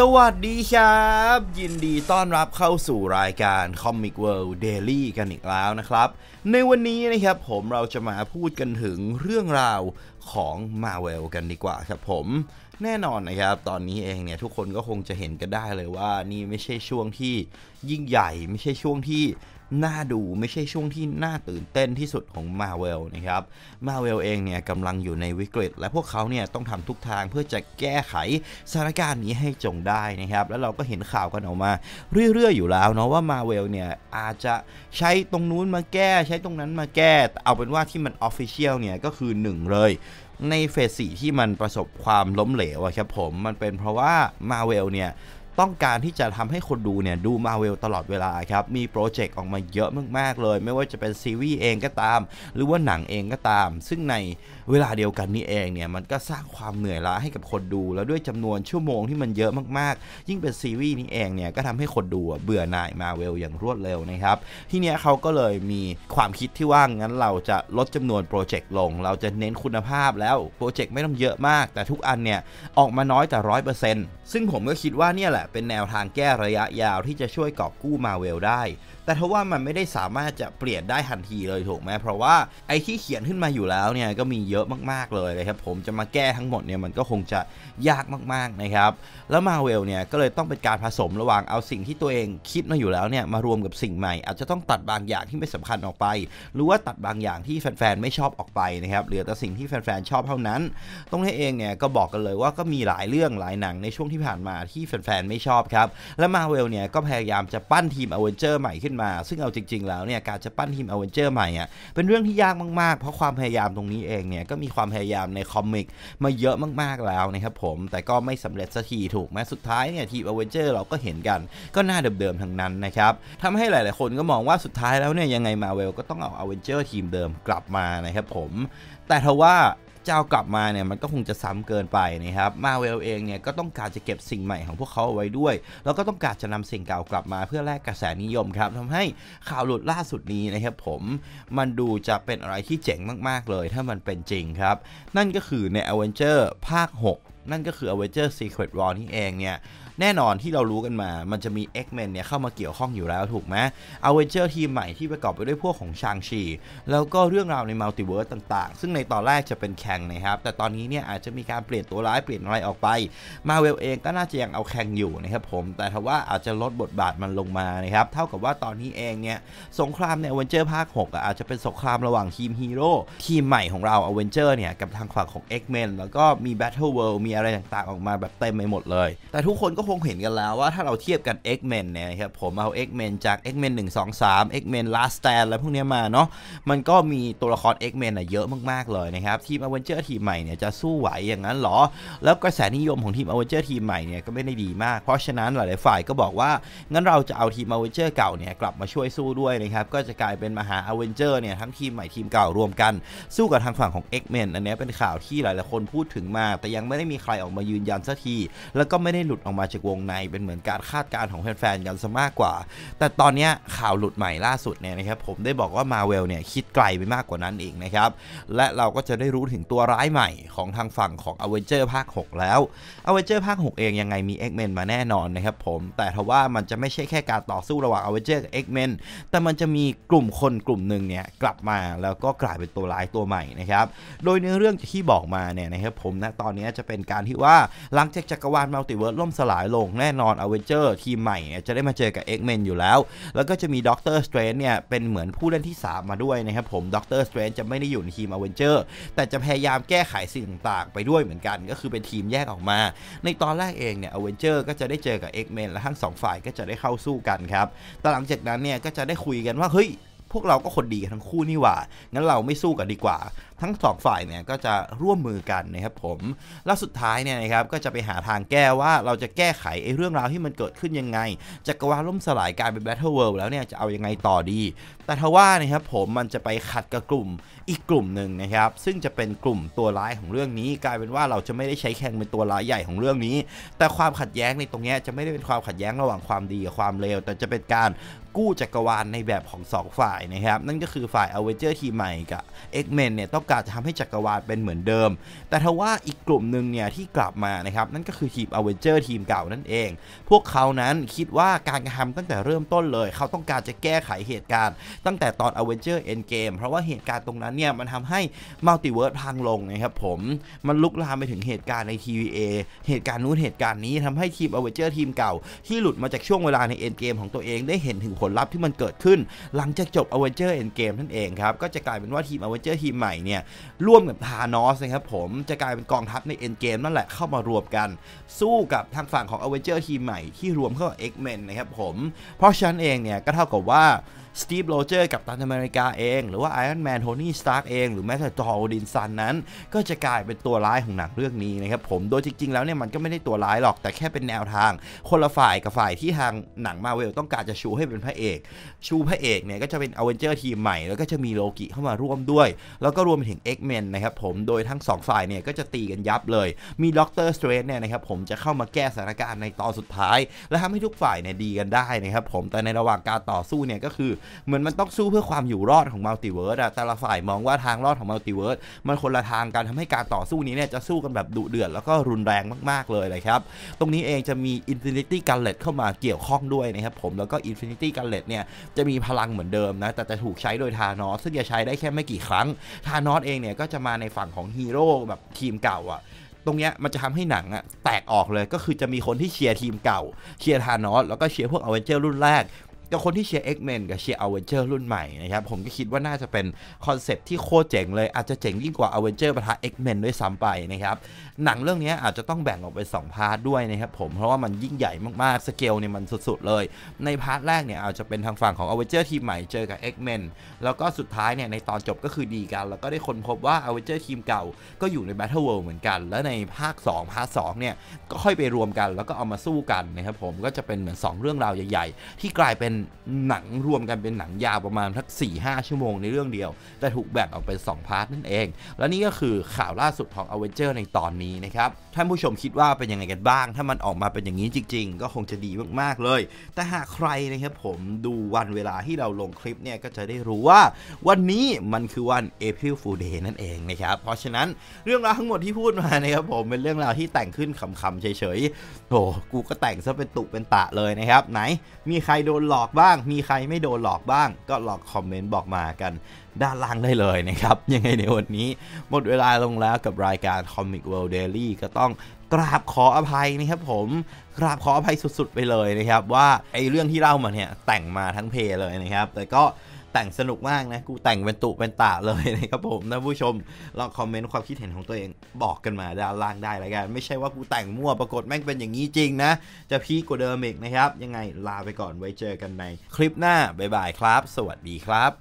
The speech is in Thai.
สวัสดีครับ ยินดีต้อนรับเข้าสู่รายการ Comic World Daily กันอีกแล้วนะครับ ในวันนี้นะครับ ผมเราจะมาพูดกันถึงเรื่องราวของ Marvel กันดีกว่าครับผมแน่นอนนะครับ ตอนนี้เองเนี่ยทุกคนก็คงจะเห็นกันได้เลยว่านี่ไม่ใช่ช่วงที่ยิ่งใหญ่ไม่ใช่ช่วงที่น่าดูไม่ใช่ช่วงที่น่าตื่นเต้นที่สุดของมาเวลนะครับมาเวลเองเนี่ยกำลังอยู่ในวิกฤตและพวกเขาเนี่ยต้องทำทุกทางเพื่อจะแก้ไขสถานการณ์นี้ให้จงได้นะครับ แล้วเราก็เห็นข่าวกันออกมาเรื่อยๆอยู่แล้วเนาะว่ามาเวลเนี่ยอาจจะใช้ตรงนู้นมาแก้ใช้ตรงนั้นมาแก้ เอาเป็นว่าที่มันออฟฟิเชียลเนี่ยก็คือ 1 เลยในเฟสสี่ที่มันประสบความล้มเหลวอะครับผมมันเป็นเพราะว่ามาเวลเนี่ยต้องการที่จะทำให้คนดูเนี่ยดูมาเวลตลอดเวลาครับมีโปรเจกต์ออกมาเยอะมาก ๆ เลย ไม่ว่าจะเป็นซีรีส์เองก็ตามหรือว่าหนังเองก็ตาม ซึ่งในเวลาเดียวกันนี้เองเนี่ยมันก็สร้างความเหนื่อยล้าให้กับคนดูแล้วด้วยจำนวนชั่วโมงที่มันเยอะมากๆยิ่งเป็นซีรีส์นี้เองเนี่ยก็ทำให้คนดูเบื่อหน่ายมาเวลอย่างรวดเร็วนะครับทีเนี้ยเขาก็เลยมีความคิดที่ว่างั้นเราจะลดจำนวนโปรเจกต์ลงเราจะเน้นคุณภาพแล้วโปรเจกต์ไม่ต้องเยอะมาก แต่ทุกอันเนี่ยออกมาน้อยแต่ร้อยเปอร์เซ็นต์ซึ่งผมก็คิดว่าเนี่ยแหละเป็นแนวทางแก้ระยะยาวที่จะช่วยกอบกู้มาเวลได้ แต่ทว่ามันไม่ได้สามารถจะเปลี่ยนได้ทันทีเลยถูกไหมเพราะว่าไอ้ที่เขียนขึ้นมาอยู่แล้วเนี่ยก็มีเยอะมากๆเลยนะครับผมจะมาแก้ทั้งหมดเนี่ยมันก็คงจะยากมากๆนะครับ แล้วมาเวลเนี่ยก็เลยต้องเป็นการผสมระหว่างเอาสิ่งที่ตัวเอง คิดมาอยู่แล้วเนี่ยมารวมกับสิ่งใหม่ อาจจะต้องตัดบางอย่างที่ไม่สำคัญออกไป หรือว่าตัดบางอย่างที่แฟนๆไม่ชอบออกไปนะครับ เหลือแต่สิ่งที่แฟนๆชอบเท่านั้น ตรงนี้เองเนี่ยก็บอกกันเลยว่าก็มีหลายเรื่องหลายหนังในช่วงที่ผ่านมาที่แฟนๆไม่ไม่ชอบครับและมาเวลเนี่ยก็พยายามจะปั้นทีมอเวนเจอร์ใหม่ขึ้นมาซึ่งเอาจริงๆแล้วเนี่ยการจะปั้นทีมอเวนเจอร์ใหม่อ่ะเป็นเรื่องที่ยากมาก ๆ เพราะความพยายามตรงนี้เองเนี่ยก็มีความพยายามในคอมิกมาเยอะมากๆแล้วนะครับผมแต่ก็ไม่สำเร็จสักทีถูกไหมสุดท้ายเนี่ยทีมอเวนเจอร์เราก็เห็นกันก็หน้าเดิมๆทั้งนั้นนะครับทำให้หลาย ๆคนก็มองว่าสุดท้ายแล้วเนี่ยยังไงมาเวลก็ต้องเอาอเวนเจอร์ทีมเดิมกลับมานะครับผมแต่ทว่าเจ้ากลับมาเนี่ยมันก็คงจะซ้ำเกินไปนะครับมาเวลเองเนี่ยก็ต้องการจะเก็บสิ่งใหม่ของพวกเขาเอาไว้ด้วย แล้วก็ต้องการจะนำสิ่งเก่ากลับมาเพื่อแลกกระแสนิยมครับทำให้ข่าวหลุดล่าสุดนี้นะครับผมมันดูจะเป็นอะไรที่เจ๋งมากๆเลย ถ้ามันเป็นจริงครับนั่นก็คือในอเวนเจอร์ภาค 6นั่นก็คือ Avenger Secret War นี่เองเนี่ยแน่นอนที่เรารู้กันมา มันจะมี X-Men เนี่ยเข้ามาเกี่ยวข้องอยู่แล้วถูกไหม Avenger ทีมใหม่ที่ประกอบไปด้วยพวกของชางชีแล้วก็เรื่องราวในมัลติเวิร์สต่างๆ ซึ่งในตอนแรกจะเป็นแข่งนะครับ แต่ตอนนี้เนี่ยอาจจะมีการเปลี่ยนตัวร้ายเปลี่ยนอะไรออกไป มาเวลเองก็น่าจะยังเอาแข่งอยู่นะครับผม แต่ถ้าว่าอาจจะลดบทบาทมันลงมานะครับเท่ากับว่าตอนนี้เองเนี่ยสงครามใน Avenger ภาค6อาจจะเป็นสงครามระหว่างทีมฮีโร่ทีมใหม่ของเรา Avenger เนี่ยกับทางฝั่งของ X-Men แล้วก็มี Battle World มีอะไรต่างๆออกมาแบบเต็มไปหมดเลย แต่ทุกคนก็คงเห็นกันแล้วว่าถ้าเราเทียบกัน X-Men เนี่ยครับผมเอา X-Men จาก X-Men 1 2 3 X-Men Last Stand และพวกนี้มาเนาะมันก็มีตัวละคร X-Men อะเยอะมากๆเลยนะครับ ทีมอเวนเจอร์ทีมใหม่เนี่ยจะสู้ไหวอย่างนั้นหรอแล้วกระแสนิยมของทีมอเวนเจอร์ทีมใหม่เนี่ยก็ไม่ได้ดีมาก เพราะฉะนั้นหลายๆ ฝ่ายก็บอกว่า งั้นเราจะเอาทีมอเวนเจอร์เก่าเนี่ยกลับมาช่วยสู้ด้วยนะครับ ก็จะกลายเป็นมหาอเวนเจอร์เนี่ยทั้งทีมใหม่ทีมเก่ารวมกัน สู้กับทางฝั่งของ X-Men อันนี้เป็นข่าวที่หลายๆคนพูดถึงมา แต่ยังไม่ได้มีใครออกมายืนยันสักที แล้วก็ไม่ได้หลุดออกมาจากวงใน เป็นเหมือนการคาดการณ์ของแฟนๆกันซะมากกว่า แต่ตอนนี้ข่าวหลุดใหม่ล่าสุดเนี่ยนะครับผมได้บอกว่ามาเวลเนี่ยคิดไกลไปมากกว่านั้นเองนะครับและเราก็จะได้รู้ถึงตัวร้ายใหม่ของทางฝั่งของอเวนเจอร์ภาค 6 แล้วอเวนเจอร์ภาค 6 เองยังไงมี X-Men มาแน่นอนนะครับผมแต่ทว่ามันจะไม่ใช่แค่การต่อสู้ระหว่างอเวนเจอร์กับ X-Men แต่มันจะมีกลุ่มคนกลุ่มหนึ่งเนี่ยกลับมาแล้วก็กลายเป็นตัวร้ายตัวใหม่นะครับโดยเนื้อเรื่องที่บอกมาเนี่ยนะครับผมนะตอนนี้จะเป็นการการที่ว่าหลังจากจักรวาลมัลติเวิร์สล่มสลายลงแน่นอนอเวนเจอร์ทีมใหม่จะได้มาเจอกับเอกเมนอยู่แล้ว แล้วก็จะมีด็อกเตอร์สเตรนเนี่ยเป็นเหมือนผู้เล่นที่3 มาด้วยนะครับผมด็อกเตอร์สเตรนจะไม่ได้อยู่ในทีมอเวนเจอร์แต่จะพยายามแก้ไขสิ่งต่างๆไปด้วยเหมือนกันก็คือเป็นทีมแยกออกมาในตอนแรกเองเนี่ยอเวนเจอร์ก็จะได้เจอกับเอกเมนและทั้ง2ฝ่ายก็จะได้เข้าสู้กันครับแต่หลังจากนั้นเนี่ยก็จะได้คุยกันว่าเฮ้ยพวกเราก็คนดีทั้งคู่นี่หว่า งั้นเราไม่สู้กันดีกว่า ทั้งสองฝ่ายเนี่ยก็จะร่วมมือกันนะครับผม แล้วสุดท้ายเนี่ยนะครับก็จะไปหาทางแก้ว่าเราจะแก้ไขไอ้เรื่องราวที่มันเกิดขึ้นยังไงจักรวาลล่มสลายกลายเป็นแบทเทิลเวิลด์แล้วเนี่ยจะเอายังไงต่อดี แต่ทว่านะครับผมมันจะไปขัดกับกลุ่มอีกกลุ่มหนึ่งนะครับ ซึ่งจะเป็นกลุ่มตัวร้ายของเรื่องนี้ กลายเป็นว่าเราจะไม่ได้ใช้แข่งเป็นตัวร้ายใหญ่ของเรื่องนี้ แต่ความขัดแย้งในตรงนี้จะไม่ได้เป็นความขัดแย้งระหว่างความดีกับความเลวแต่จะเป็นการกู้จักรวาลในแบบของ2ฝ่ายนะครับนั่นก็คือฝ่ายอเวนเจอร์ทีใหม่กับเอ็กเมนี่ยต้องการจะทำให้จักรวาลเป็นเหมือนเดิม แต่ทว่าอีกกลุ่มหนึ่งเนี่ยที่กลับมานะครับนั่นก็คือทีมอเวนเจอร์ทีมเก่านั่นเอง พวกเขานั้นคิดว่าการกระทำตั้งแต่เริ่มต้นเลย เขาต้องการจะแก้ไขเหตุการณ์ตั้งแต่ตอนอเวนเจอร์เอ็นเกมเพราะว่าเหตุการณ์ตรงนั้นเนี่ยมันทำให้มัลติเวิร์สพังลงนะครับผมมันลุกลามไปถึงเหตุการณ์ใน TVA เหตุการณ์นู้นเหตุการณ์นี้ทำให้ทีมอเวเจอร์ทีมเก่าที่หลุดมาจากช่วงเวลาในเอ็นเกมของตัวเองได้เห็นถึงผลลัพธ์ที่มันเกิดขึ้นหลังจากจบ Avenger Endgame นั่นเองครับก็จะกลายเป็นว่าทีม Avenger ทีมใหม่เนี่ยร่วมกับธานอสนะครับผม จะกลายเป็นกองทัพใน Endgame นั่นแหละ เข้ามารวมกัน สู้กับทางฝั่งของ Avenger ทีมใหม่ที่รวมเข้ากับ X-Men นะครับผมเพราะฉะนั้นเองเนี่ยก็เท่ากับว่าสตีฟโรเจอร์กับตันอเมริกาเอง หรือว่าไอรอนแมนโทนี่สตาร์กเองหรือแม้แต่จอร์ดินซันนั้น ก็จะกลายเป็นตัวร้ายของหนังเรื่องนี้นะครับผมโดยจริงๆแล้วเนี่ยมันก็ไม่ได้ตัวร้ายหรอกแต่แค่เป็นแนวทางคนละฝ่ายกับฝ่ายที่ทางหนังมาเวล ต้องการจะชูให้เป็นพระเอก ชูพระเอกเนี่ยก็จะเป็นอเวนเจอร์ทีมใหม่ แล้วก็จะมีโลกิ เข้ามาร่วมด้วย แล้วก็รวมไปถึง X-Men นะครับผมโดยทั้ง2ฝ่ายเนี่ยก็จะตีกันยับเลยมีด็อกเตอร์สเตรนเนี่ยนะครับผมจะเข้ามาแก้สถานการณ์ในตอนสุดท้าย และทำให้ทุกฝ่ายเนี่ยดีกันได้นะครับผมแต่ในระหว่างการต่อสู้เนี่ยก็คือเหมือนมันต้องสู้เพื่อความอยู่รอดของมัลติเวิร์สอะแต่ละฝ่ายมองว่าทางรอดของมัลติเวิร์สมันคนละทางการทำให้การต่อสู้นี้เนี่ยจะสู้กันแบบดุเดือดแล้วก็รุนแรงมากๆเลยนะครับ ตรงนี้เองจะมีอฟินิตี้ก g a เลตเข้ามาเกี่ยวข้องด้วยนะครับผม แล้วก็อฟินิตี้ก g a เลตเนี่ยจะมีพลังเหมือนเดิมนะ แต่จะถูกใช้โดยทานอสซึ่งจะใช้ได้แค่ไม่กี่ครั้งทานอสเองเนี่ยก็จะมาในฝั่งของฮีโร่แบบทีมเก่าอะตรงเนี้ยมันจะทำให้หนังอะแตกออกเลย ก็คือจะมีคนที่เชียร์ทีมเก่า เชียร์ทานอสแล้วก็เชียร์พวกอเวนเจอร์รุ่นแรกกับคนที่เชียร์เอกเมนกับเชียร์อเวนเจอร์รุ่นใหม่นะครับผมก็คิดว่าน่าจะเป็น คอนเซปที่โคตรเจ๋งเลยอาจจะเจ๋งยิ่งกว่าอเวนเจอร์ประทะเอกเมนด้วยซ้ำไปนะครับหนังเรื่องนี้อาจจะต้องแบ่งออกเป็นสองพาร์ทด้วยนะครับผมเพราะว่ามันยิ่งใหญ่มากๆสเกลเนี่ยมันสุดๆ เลยในพาร์ทแรกเนี่ยอาจจะเป็นทางฝั่งของอเวนเจอร์ทีมใหม่เจอกับเอกเมนแล้วก็สุดท้ายเนี่ยในตอนจบก็คือดีกัน แล้วก็ได้คนพบว่าอเวนเจอร์ทีมเก่าก็อยู่ในแบทเทิลเวิลด์เหมือนกัน แล้วในภาค2พาร์ทงเนี่ยก็ค่อยไปรวมกันแล้วก็เอามาสู้กันนะครับผมก็จะเป็นเหมือน 2 เรื่องราวใหญ่ๆ ที่กลายเป็นหนังรวมกันเป็นหนังยาวประมาณทัก4หชั่วโมงในเรื่องเดียว แต่ถูกแบ่งออกเป็น 2 พาร์ทนั่นเอง และนี่ก็คือข่าวล่าสุดของ a v e n g e r ในตอนนี้นะครับท่านผู้ชมคิดว่าเป็นยังไงกันบ้าง ถ้ามันออกมาเป็นอย่างนี้จริงๆ ก็คงจะดีมากๆเลย แต่หากใครนะครับผมดูวันเวลาที่เราลงคลิปเนี่ย ก็จะได้รู้ว่า วันนี้มันคือวัน April Fool Day นั่นเองนะครับเพราะฉะนั้นเรื่องราวทั้งหมดที่พูดมานะครับผมเป็นเรื่องราวที่แต่งขึ้นขำๆเฉยๆโอ้กูก็แต่งซะเป็นตุเป็นตะเลยนะครับ ไหนมีใครโดนหลอกอกบ้างมีใครไม่โดนหลอกบ้าง ก็ลองคอมเมนต์บอกมากัน ด้านล่างได้เลยนะครับ ยังไงในวันนี้ หมดเวลาลงแล้วกับรายการ Comic World Daily ก็ต้องกราบขออภัยนะครับผมกราบขออภัยสุดๆไปเลยนะครับ ว่าไอเรื่องที่เล่ามาเนี่ย แต่งมาทั้งเพลเลยนะครับ แต่ก็แต่งสนุกมากนะ กูแต่งเป็นตุเป็นตาเลยนะครับผม นะผู้ชมลองคอมเมนต์ความคิดเห็นของตัวเองบอกกันมาด้านล่างได้ละกันไม่ใช่ว่ากูแต่งมั่วปรากฏแม่งเป็นอย่างนี้จริงนะ จะพีกว่าเดิมอีกนะครับ ยังไงลาไปก่อน ไว้เจอกันในคลิปหน้าบ๊ายบายครับ สวัสดีครับ